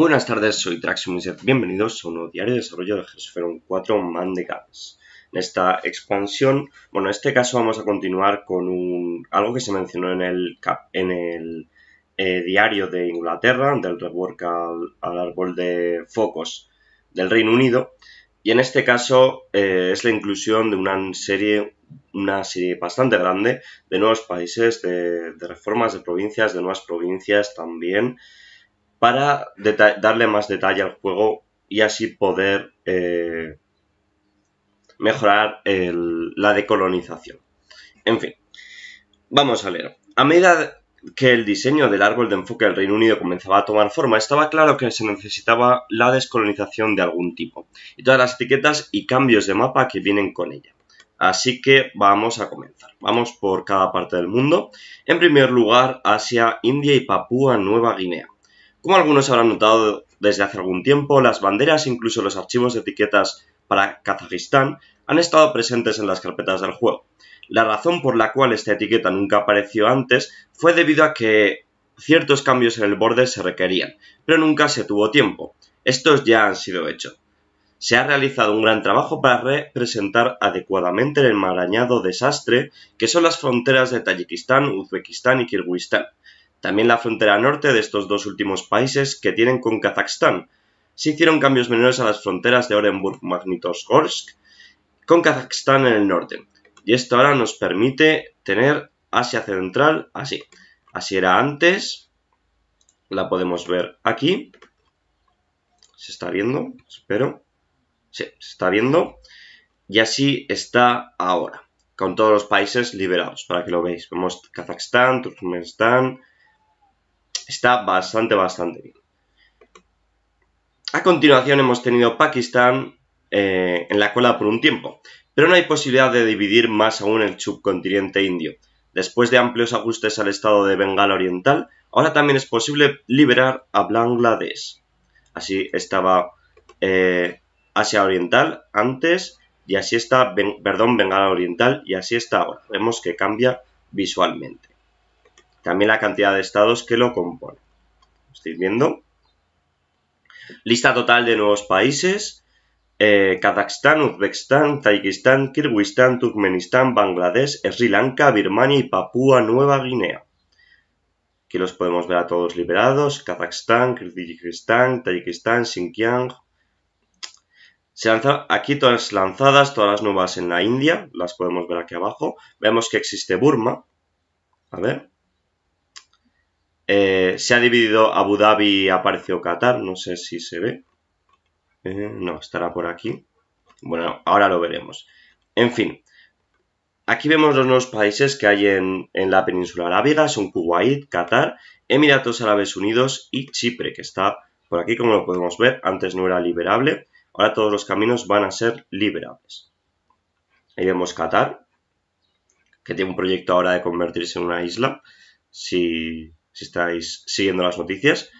buenas tardes, soy Traxxum bienvenidos a un nuevo diario de desarrollo de Gersferon 4 Man En esta expansión, bueno, en este caso vamos a continuar con un, algo que se mencionó en el, en el eh, diario de Inglaterra, del rework al, árbol de focos del Reino Unido, y en este caso eh, es la inclusión de una serie, una serie bastante grande de nuevos países, de reformas de provincias, de nuevas provincias también, para darle más detalle al juego y así poder eh, mejorar la decolonización. En fin, vamos a leer. A medida que el diseño del árbol de enfoque del Reino Unido comenzaba a tomar forma, estaba claro que se necesitaba la descolonización de algún tipo, y todas las etiquetas y cambios de mapa que vienen con ella. Así que vamos a comenzar. Vamos por cada parte del mundo. En primer lugar, Asia, India y Papúa Nueva Guinea. Como algunos habrán notado desde hace algún tiempo, las banderas e incluso los archivos de etiquetas para Kazajistán han estado presentes en las carpetas del juego. La razón por la cual esta etiqueta nunca apareció antes fue debido a que ciertos cambios en el borde se requerían, pero nunca se tuvo tiempo. Estos ya han sido hechos. Se ha realizado un gran trabajo para representar adecuadamente el enmarañado desastre que son las fronteras de Tayikistán, Uzbekistán y Kirguistán también la frontera norte de estos dos últimos países que tienen con Kazajstán. Se hicieron cambios menores a las fronteras de Orenburg-Magnitogorsk con Kazajstán en el norte. Y esto ahora nos permite tener Asia Central así. Así era antes. La podemos ver aquí. ¿Se está viendo? Espero. Sí, se está viendo. Y así está ahora. Con todos los países liberados, para que lo veáis. Vemos Kazajstán, Turkmenistán, está bastante, bastante bien. A continuación hemos tenido Pakistán eh, en la cola por un tiempo, pero no hay posibilidad de dividir más aún el subcontinente indio. Después de amplios ajustes al estado de Bengala Oriental, ahora también es posible liberar a Bangladesh. Así estaba eh, Asia Oriental antes y así está, perdón, Bengala Oriental y así está ahora. Vemos que cambia visualmente. También la cantidad de estados que lo componen. estoy viendo? Lista total de nuevos países. Eh, Kazajstán, Uzbekistán, Tayikistán, Kirguistán, Turkmenistán, Bangladesh, Sri Lanka, Birmania y Papúa Nueva Guinea. Aquí los podemos ver a todos liberados. Kazajstán, Kirguistán, Tayikistán, Xinjiang, se aquí todas lanzadas, todas las nuevas en la India, las podemos ver aquí abajo. Vemos que existe Burma. A ver. Eh, se ha dividido Abu Dhabi y apareció Qatar, no sé si se ve. Eh, no, estará por aquí. Bueno, ahora lo veremos. En fin, aquí vemos los nuevos países que hay en, en la península arábiga, son Kuwait, Qatar, Emiratos Árabes Unidos y Chipre, que está por aquí, como lo podemos ver, antes no era liberable, ahora todos los caminos van a ser liberables. Ahí vemos Qatar, que tiene un proyecto ahora de convertirse en una isla, si, si estáis siguiendo las noticias.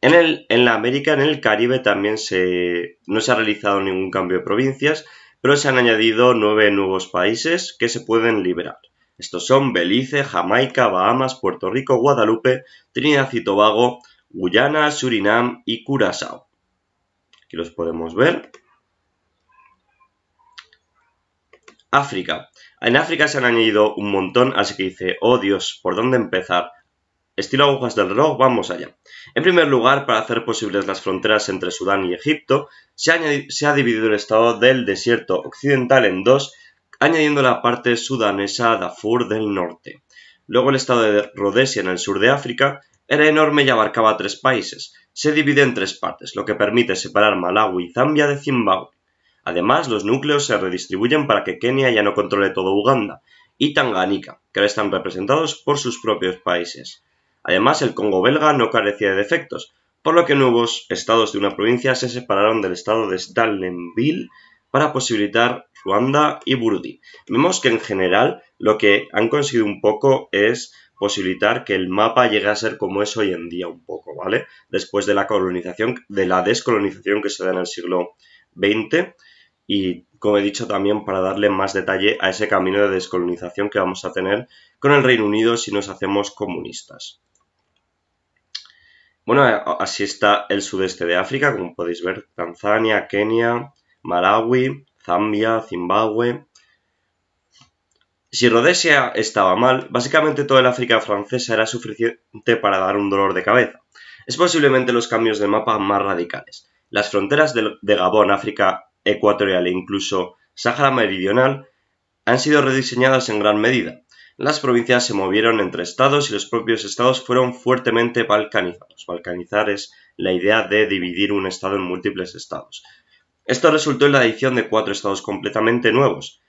En, el, en la América, en el Caribe, también no se ha realizado ningún cambio de provincias, pero se han añadido nueve nuevos países que se pueden liberar. Estos son Belice, Jamaica, Bahamas, Puerto Rico, Guadalupe, Trinidad y Tobago, Guyana, Surinam y Curazao. Aquí los podemos ver. África. En África se han añadido un montón, así que dice, oh Dios, ¿por dónde empezar? estilo agujas del reloj, vamos allá. En primer lugar, para hacer posibles las fronteras entre Sudán y Egipto, se ha, dividido el estado del desierto occidental en dos, añadiendo la parte sudanesa Darfur del norte. Luego el estado de Rhodesia en el sur de África era enorme y abarcaba tres países. Se divide en tres partes, lo que permite separar Malawi y Zambia de Zimbabue. Además, los núcleos se redistribuyen para que Kenia ya no controle todo Uganda y Tanganica, que ahora están representados por sus propios países. Además, el Congo belga no carecía de defectos, por lo que nuevos estados de una provincia se separaron del estado de Stalinville para posibilitar Ruanda y Burundi. Vemos que en general lo que han conseguido un poco es posibilitar que el mapa llegue a ser como es hoy en día un poco, ¿vale? Después de la colonización, de la descolonización que se da en el siglo XX y, como he dicho también, para darle más detalle a ese camino de descolonización que vamos a tener con el Reino Unido si nos hacemos comunistas. Bueno, eh, así está el sudeste de África, como podéis ver, Tanzania, Kenia, Malawi, Zambia, Zimbabue. Si Rhodesia estaba mal, básicamente toda el África francesa era suficiente para dar un dolor de cabeza. Es posiblemente los cambios de mapa más radicales. Las fronteras de Gabón, África Ecuatorial e incluso Sahara Meridional han sido rediseñadas en gran medida. Las provincias se movieron entre estados y los propios estados fueron fuertemente balcanizados. Balcanizar es la idea de dividir un estado en múltiples estados. Esto resultó en la adición de cuatro estados completamente nuevos.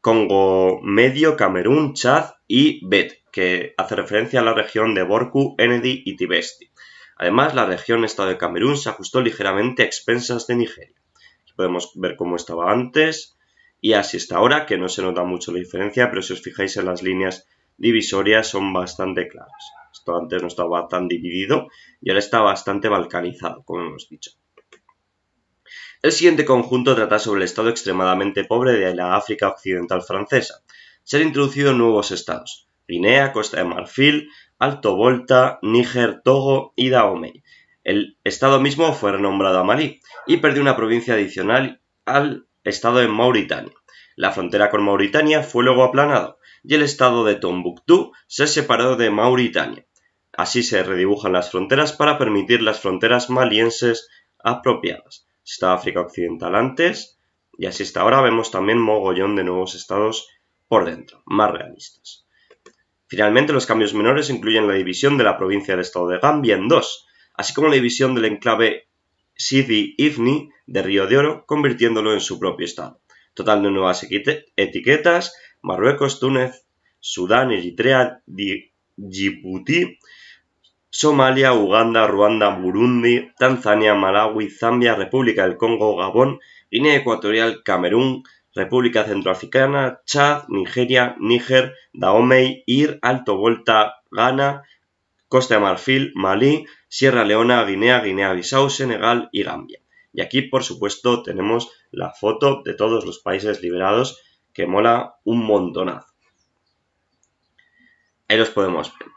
Congo Medio, Camerún, Chad y Bet, que hace referencia a la región de Borku, Enedi y Tibesti. Además, la región Estado de Camerún se ajustó ligeramente a expensas de Nigeria. podemos ver cómo estaba antes, y así está ahora, que no se nota mucho la diferencia, pero si os fijáis en las líneas divisorias son bastante claras. Esto antes no estaba tan dividido y ahora está bastante balcanizado, como hemos dicho. El siguiente conjunto trata sobre el estado extremadamente pobre de la África Occidental francesa. Se han introducido nuevos estados, Guinea, Costa de Marfil, Alto Volta, Níger, Togo y Dahomey. El estado mismo fue renombrado a Malí y perdió una provincia adicional al estado de Mauritania. La frontera con Mauritania fue luego aplanada y el estado de Tombuctú se separó de Mauritania. Así se redibujan las fronteras para permitir las fronteras malienses apropiadas. Está África Occidental antes y así está ahora. Vemos también mogollón de nuevos estados por dentro, más realistas. Finalmente, los cambios menores incluyen la división de la provincia del estado de Gambia en dos, así como la división del enclave Sidi Ifni de Río de Oro, convirtiéndolo en su propio estado. Total de nuevas etiquetas, Marruecos, Túnez, Sudán, Eritrea, Djibouti, Somalia, Uganda, Ruanda, Burundi, Tanzania, Malawi, Zambia, República del Congo, Gabón, Guinea Ecuatorial, Camerún, República Centroafricana, Chad, Nigeria, Níger, Dahomey, Ir, Alto Volta, Ghana, Costa de Marfil, Malí, Sierra Leona, Guinea, Guinea-Bissau, Senegal y Gambia. Y aquí, por supuesto, tenemos la foto de todos los países liberados que mola un montonazo. Ahí los podemos ver.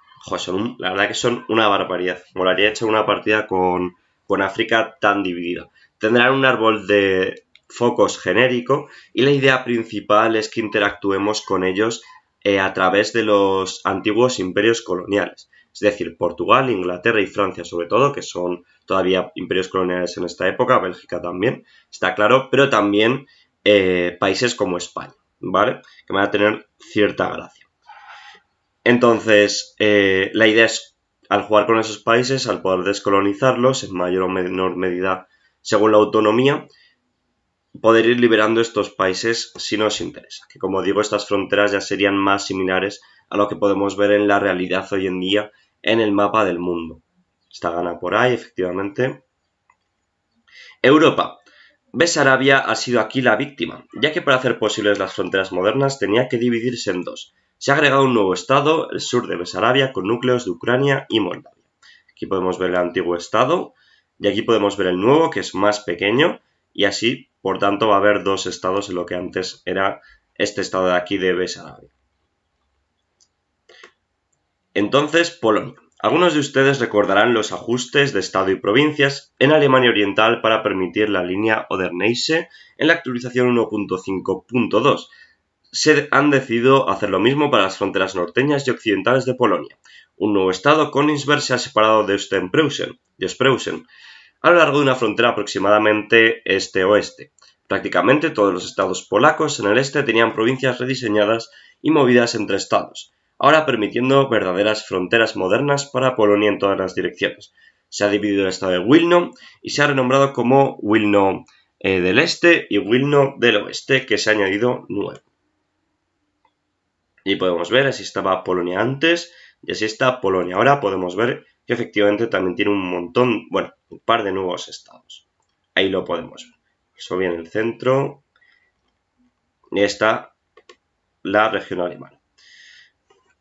la verdad que son una barbaridad. Molaría echar una partida con, África tan dividida. Tendrán un árbol de focos genérico y la idea principal es que interactuemos con ellos eh, a través de los antiguos imperios coloniales es decir, Portugal, Inglaterra y Francia sobre todo, que son todavía imperios coloniales en esta época, Bélgica también, está claro, pero también eh, países como España, ¿vale? Que van a tener cierta gracia. Entonces, eh, la idea es, al jugar con esos países, al poder descolonizarlos en mayor o menor medida según la autonomía, poder ir liberando estos países si nos interesa. Que como digo, estas fronteras ya serían más similares a lo que podemos ver en la realidad hoy en día en el mapa del mundo. Está gana por ahí, efectivamente. Europa. Besarabia ha sido aquí la víctima, ya que para hacer posibles las fronteras modernas tenía que dividirse en dos. Se ha agregado un nuevo estado, el sur de Besarabia, con núcleos de Ucrania y Moldavia. Aquí podemos ver el antiguo estado y aquí podemos ver el nuevo, que es más pequeño, y así, por tanto, va a haber dos estados en lo que antes era este estado de aquí de Besarabia. Entonces, Polonia. Algunos de ustedes recordarán los ajustes de Estado y provincias en Alemania Oriental para permitir la línea oder en la actualización 1.5.2. Se han decidido hacer lo mismo para las fronteras norteñas y occidentales de Polonia. Un nuevo estado, Königsberg, se ha separado de Ostenpreusen a lo largo de una frontera aproximadamente este-oeste. Prácticamente todos los estados polacos en el este tenían provincias rediseñadas y movidas entre estados ahora permitiendo verdaderas fronteras modernas para Polonia en todas las direcciones. Se ha dividido el estado de Wilno y se ha renombrado como Wilno eh, del Este y Wilno del Oeste, que se ha añadido nuevo. Y podemos ver, así estaba Polonia antes y así está Polonia ahora. Podemos ver que efectivamente también tiene un montón, bueno, un par de nuevos estados. Ahí lo podemos ver. Eso en el centro. Y está la región alemana.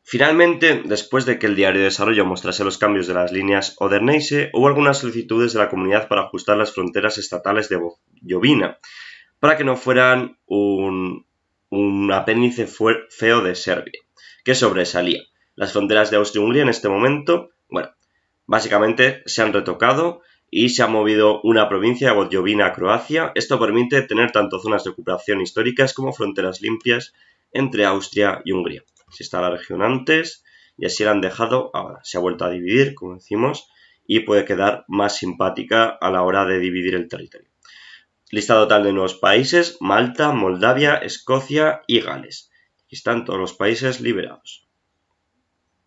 Finalmente, después de que el diario de desarrollo mostrase los cambios de las líneas Oderneise, hubo algunas solicitudes de la comunidad para ajustar las fronteras estatales de Bojovina para que no fueran un, apéndice feo de Serbia, que sobresalía. Las fronteras de Austria-Hungría en este momento, bueno, básicamente se han retocado y se ha movido una provincia de Bojovina a Croacia. Esto permite tener tanto zonas de ocupación históricas como fronteras limpias entre Austria y Hungría si está la región antes y así la han dejado ahora. Se ha vuelto a dividir, como decimos, y puede quedar más simpática a la hora de dividir el territorio. Lista total de nuevos países, Malta, Moldavia, Escocia y Gales. Aquí están todos los países liberados.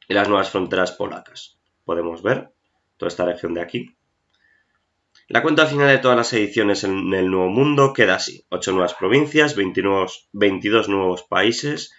Y las nuevas fronteras polacas. Podemos ver toda esta región de aquí. La cuenta final de todas las ediciones en el Nuevo Mundo queda así. 8 nuevas provincias, 22 nuevos países,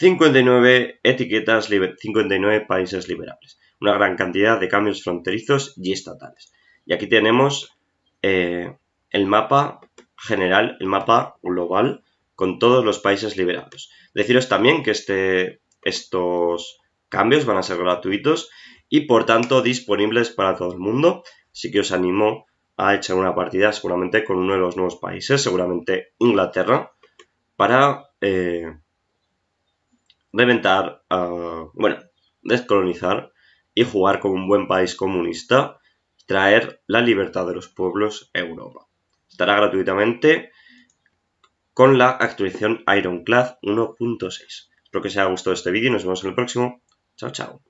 59 etiquetas, 59 países liberables. Una gran cantidad de cambios fronterizos y estatales. Y aquí tenemos eh, el mapa general, el mapa global con todos los países liberados. Deciros también que este, estos cambios van a ser gratuitos y por tanto disponibles para todo el mundo. Así que os animo a echar una partida seguramente con uno de los nuevos países, seguramente Inglaterra, para eh, reventar, eh, bueno, descolonizar y jugar con un buen país comunista, traer la libertad de los pueblos a Europa. Estará gratuitamente con la actualización Ironclad 1.6. Espero que os haya gustado este vídeo y nos vemos en el próximo. Chao, chao.